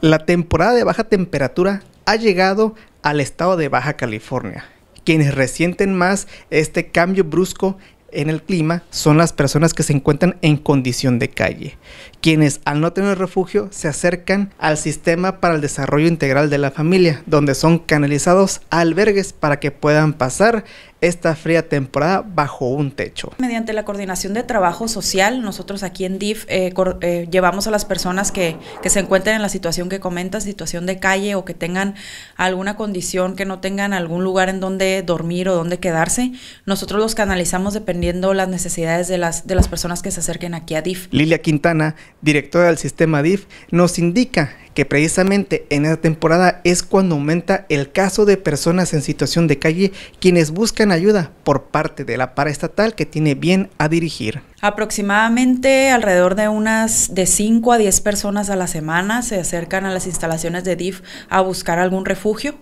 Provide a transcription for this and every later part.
La temporada de baja temperatura ha llegado al estado de Baja California. Quienes resienten más este cambio brusco en el clima son las personas que se encuentran en condición de calle, quienes al no tener refugio se acercan al sistema para el desarrollo integral de la familia, donde son canalizados albergues para que puedan pasar esta fría temporada bajo un techo. Mediante la coordinación de trabajo social, nosotros aquí en DIF eh, eh, llevamos a las personas que, se encuentren en la situación que comentas, situación de calle o que tengan alguna condición, que no tengan algún lugar en donde dormir o donde quedarse. Nosotros los canalizamos dependiendo las necesidades de las, de las personas que se acerquen aquí a DIF. Lilia Quintana, directora del sistema DIF, nos indica que precisamente en esta temporada es cuando aumenta el caso de personas en situación de calle quienes buscan ayuda por parte de la paraestatal que tiene bien a dirigir. Aproximadamente alrededor de unas de 5 a 10 personas a la semana se acercan a las instalaciones de DIF a buscar algún refugio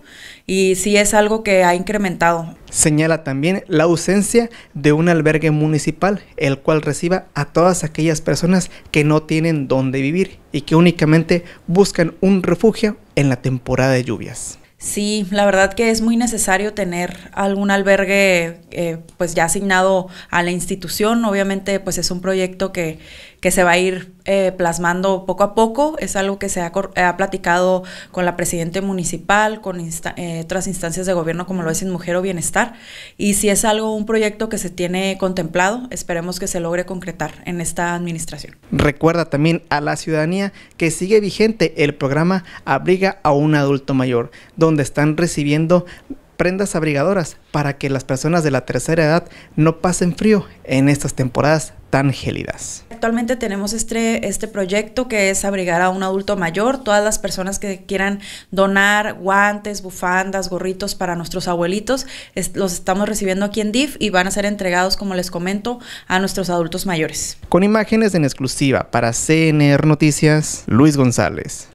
y sí es algo que ha incrementado. Señala también la ausencia de un albergue municipal, el cual reciba a todas aquellas personas que no tienen dónde vivir y que únicamente buscan un refugio en la temporada de lluvias. Sí, la verdad que es muy necesario tener algún albergue eh, pues ya asignado a la institución. Obviamente pues es un proyecto que, que se va a ir eh, plasmando poco a poco. Es algo que se ha, ha platicado con la presidenta municipal, con eh, otras instancias de gobierno como lo es Mujer o Bienestar. Y si es algo, un proyecto que se tiene contemplado, esperemos que se logre concretar en esta administración. Recuerda también a la ciudadanía que sigue vigente el programa Abriga a un adulto mayor, donde están recibiendo prendas abrigadoras para que las personas de la tercera edad no pasen frío en estas temporadas tan gélidas. Actualmente tenemos este, este proyecto que es abrigar a un adulto mayor, todas las personas que quieran donar guantes, bufandas, gorritos para nuestros abuelitos, los estamos recibiendo aquí en DIF y van a ser entregados, como les comento, a nuestros adultos mayores. Con imágenes en exclusiva para CNR Noticias, Luis González.